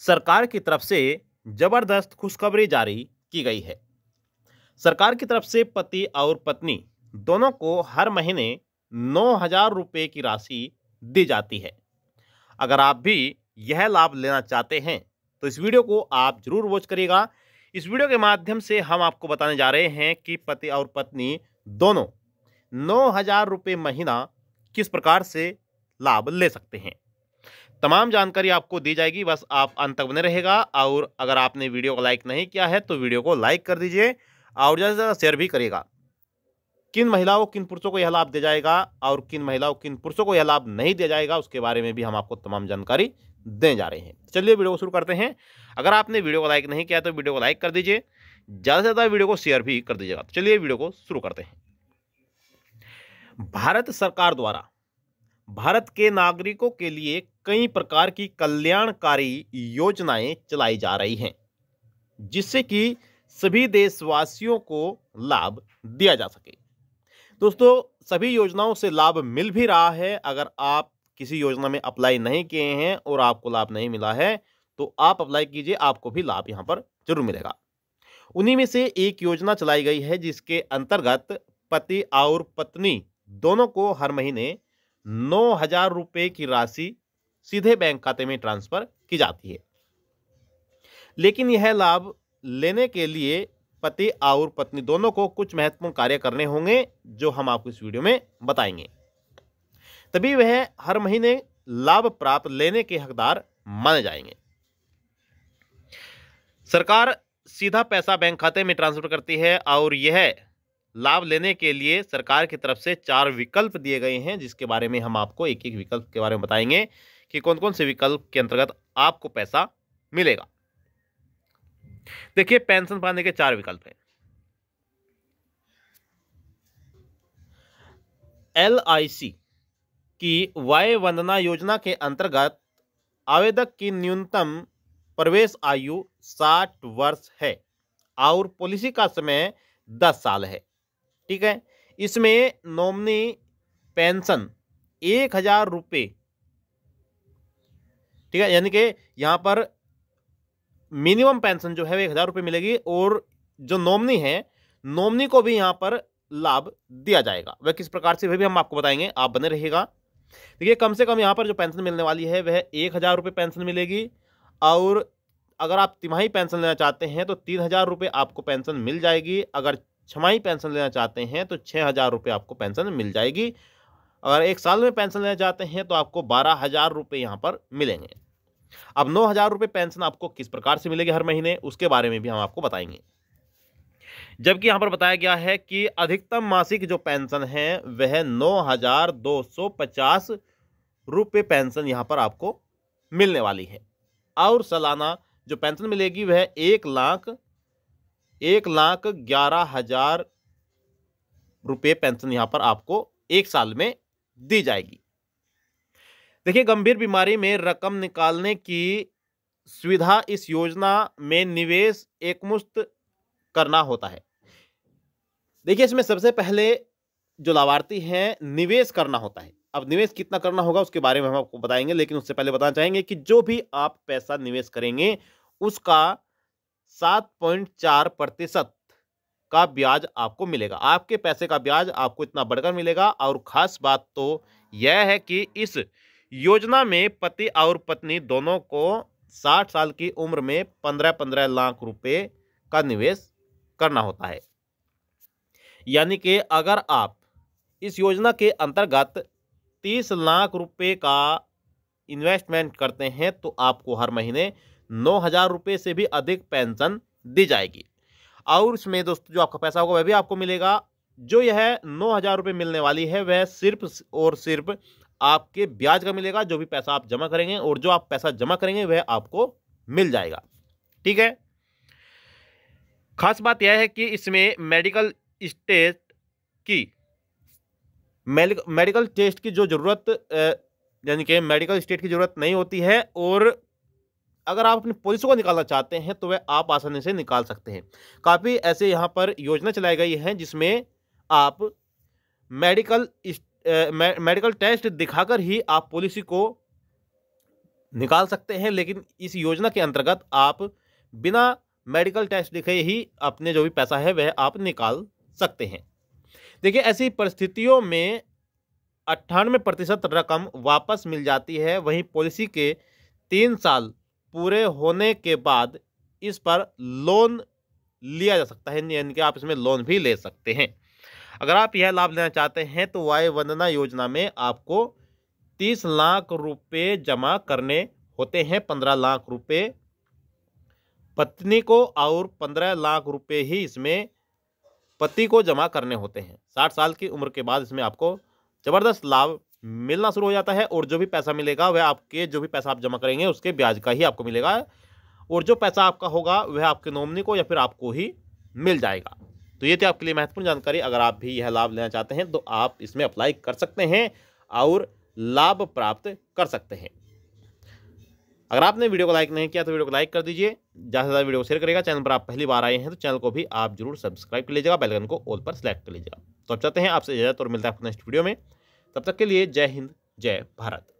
सरकार की तरफ से जबरदस्त खुशखबरी जारी की गई है सरकार की तरफ से पति और पत्नी दोनों को हर महीने नौ हजार रुपये की राशि दी जाती है अगर आप भी यह लाभ लेना चाहते हैं तो इस वीडियो को आप जरूर वॉच करिएगा इस वीडियो के माध्यम से हम आपको बताने जा रहे हैं कि पति और पत्नी दोनों नौ हजार रुपये महीना किस प्रकार से लाभ ले सकते हैं तमाम जानकारी आपको दी जाएगी बस आप अंत तक बने रहेगा और अगर आपने वीडियो को लाइक नहीं किया है तो वीडियो को लाइक कर दीजिए और ज़्यादा से ज़्यादा शेयर भी करेगा किन महिलाओं किन पुरुषों को यह लाभ दिया जाएगा और किन महिलाओं किन पुरुषों को यह लाभ नहीं दिया जाएगा उसके बारे में भी हम आपको तमाम जानकारी दे जा रहे हैं चलिए वीडियो को शुरू करते हैं अगर आपने वीडियो को लाइक नहीं किया तो वीडियो को लाइक कर दीजिए ज़्यादा से ज़्यादा वीडियो को शेयर भी कर दीजिएगा चलिए वीडियो को शुरू करते हैं भारत सरकार द्वारा भारत के नागरिकों के लिए कई प्रकार की कल्याणकारी योजनाएं चलाई जा रही हैं जिससे कि सभी देशवासियों को लाभ दिया जा सके दोस्तों सभी योजनाओं से लाभ मिल भी रहा है अगर आप किसी योजना में अप्लाई नहीं किए हैं और आपको लाभ नहीं मिला है तो आप अप्लाई कीजिए आपको भी लाभ यहाँ पर जरूर मिलेगा उन्हीं में से एक योजना चलाई गई है जिसके अंतर्गत पति और पत्नी दोनों को हर महीने नौ हजार रुपये की राशि सीधे बैंक खाते में ट्रांसफर की जाती है लेकिन यह लाभ लेने के लिए पति और पत्नी दोनों को कुछ महत्वपूर्ण कार्य करने होंगे जो हम आपको इस वीडियो में बताएंगे तभी वह हर महीने लाभ प्राप्त लेने के हकदार माने जाएंगे सरकार सीधा पैसा बैंक खाते में ट्रांसफर करती है और यह लाभ लेने के लिए सरकार की तरफ से चार विकल्प दिए गए हैं जिसके बारे में हम आपको एक एक विकल्प के बारे में बताएंगे कि कौन कौन से विकल्प के अंतर्गत आपको पैसा मिलेगा देखिए पेंशन पाने के चार विकल्प हैं एल आई सी की वाय वंदना योजना के अंतर्गत आवेदक की न्यूनतम प्रवेश आयु साठ वर्ष है और पॉलिसी का समय दस साल है ठीक है इसमें नॉमनी पेंशन एक हजार रुपये ठीक है यानी कि यहाँ पर मिनिमम पेंशन जो है वो एक हज़ार रुपये मिलेगी और जो नॉमनी है नॉमनी को भी यहाँ पर लाभ दिया जाएगा वह किस प्रकार से वह भी हम आपको बताएंगे आप बने रहिएगा देखिए कम से कम यहाँ पर जो पेंशन मिलने वाली है वह एक हज़ार रुपये पेंशन मिलेगी और अगर आप तिमाही पेंशन लेना चाहते हैं तो तीन हज़ार रुपये आपको पेंशन मिल जाएगी अगर छमाही पेंशन लेना चाहते हैं तो छः हज़ार रुपये आपको पेंशन मिल जाएगी अगर एक साल में पेंशन लेना चाहते हैं तो आपको बारह हज़ार रुपये यहाँ पर मिलेंगे अब नौ हज़ार रुपये पेंशन आपको किस प्रकार से मिलेगी हर महीने उसके बारे में भी हम आपको बताएंगे जबकि यहाँ पर बताया गया है कि अधिकतम मासिक जो पेंशन है वह नौ हज़ार दो सौ पचास रुपये पेंशन यहाँ पर आपको मिलने वाली है और सालाना जो पेंशन मिलेगी वह एक लाख एक लाख ग्यारह हज़ार रुपये पेंशन यहाँ पर आपको एक साल में दी जाएगी देखिए गंभीर बीमारी में रकम निकालने की सुविधा इस योजना में निवेश एकमुश्त करना होता है देखिए इसमें सबसे पहले जो लाभार्थी हैं निवेश करना होता है अब निवेश कितना करना होगा उसके बारे में हम आपको बताएंगे लेकिन उससे पहले बताना चाहेंगे कि जो भी आप पैसा निवेश करेंगे उसका सात पॉइंट चार प्रतिशत का ब्याज आपको मिलेगा आपके पैसे का ब्याज आपको इतना बढ़कर मिलेगा और खास बात तो यह है कि इस योजना में पति और पत्नी दोनों को 60 साल की उम्र में 15-15 लाख रुपए का निवेश करना होता है यानी कि अगर आप इस योजना के अंतर्गत 30 लाख रुपए का इन्वेस्टमेंट करते हैं तो आपको हर महीने नौ हज़ार रुपये से भी अधिक पेंशन दी जाएगी और इसमें दोस्तों जो आपका पैसा होगा वह भी आपको मिलेगा जो यह नौ हज़ार रुपये मिलने वाली है वह सिर्फ और सिर्फ आपके ब्याज का मिलेगा जो भी पैसा आप जमा करेंगे और जो आप पैसा जमा करेंगे वह आपको मिल जाएगा ठीक है खास बात यह है कि इसमें मेडिकल स्टेट की मेडिकल टेस्ट की जो ज़रूरत यानी कि मेडिकल स्टेट की ज़रूरत नहीं होती है और अगर आप अपनी पॉलिसी को निकालना चाहते हैं तो वह आप आसानी से निकाल सकते हैं काफ़ी ऐसे यहाँ पर योजना चलाई गई है जिसमें आप मेडिकल मेडिकल टेस्ट दिखाकर ही आप पॉलिसी को निकाल सकते हैं लेकिन इस योजना के अंतर्गत आप बिना मेडिकल टेस्ट दिखे ही अपने जो भी पैसा है वह आप निकाल सकते हैं देखिए ऐसी परिस्थितियों में अट्ठानवे प्रतिशत रकम वापस मिल जाती है वहीं पॉलिसी के तीन साल पूरे होने के बाद इस पर लोन लिया जा सकता है यानी कि आप इसमें लोन भी ले सकते हैं अगर आप यह लाभ लेना चाहते हैं तो वाय वंदना योजना में आपको तीस लाख रुपए जमा करने होते हैं पंद्रह लाख रुपए पत्नी को और पंद्रह लाख रुपए ही इसमें पति को जमा करने होते हैं साठ साल की उम्र के बाद इसमें आपको ज़बरदस्त लाभ मिलना शुरू हो जाता है और जो भी पैसा मिलेगा वह आपके जो भी पैसा आप जमा करेंगे उसके ब्याज का ही आपको मिलेगा और जो पैसा आपका होगा वह आपके नॉमनी को या फिर आपको ही मिल जाएगा तो ये थी आपके लिए महत्वपूर्ण जानकारी अगर आप भी यह लाभ लेना चाहते हैं तो आप इसमें अप्लाई कर सकते हैं और लाभ प्राप्त कर सकते हैं अगर आपने वीडियो को लाइक नहीं किया तो वीडियो को लाइक कर दीजिए ज़्यादा से ज़्यादा वीडियो शेयर करेगा चैनल पर आप पहली बार आए हैं तो चैनल को भी आप जरूर सब्सक्राइब कर लीजिएगा बेलकन को ऑल पर सेलेक्ट कर लीजिएगा तो अब चाहते हैं आपसे इजाजत और मिलता है नेक्स्ट वीडियो में तब तक के लिए जय हिंद जय भारत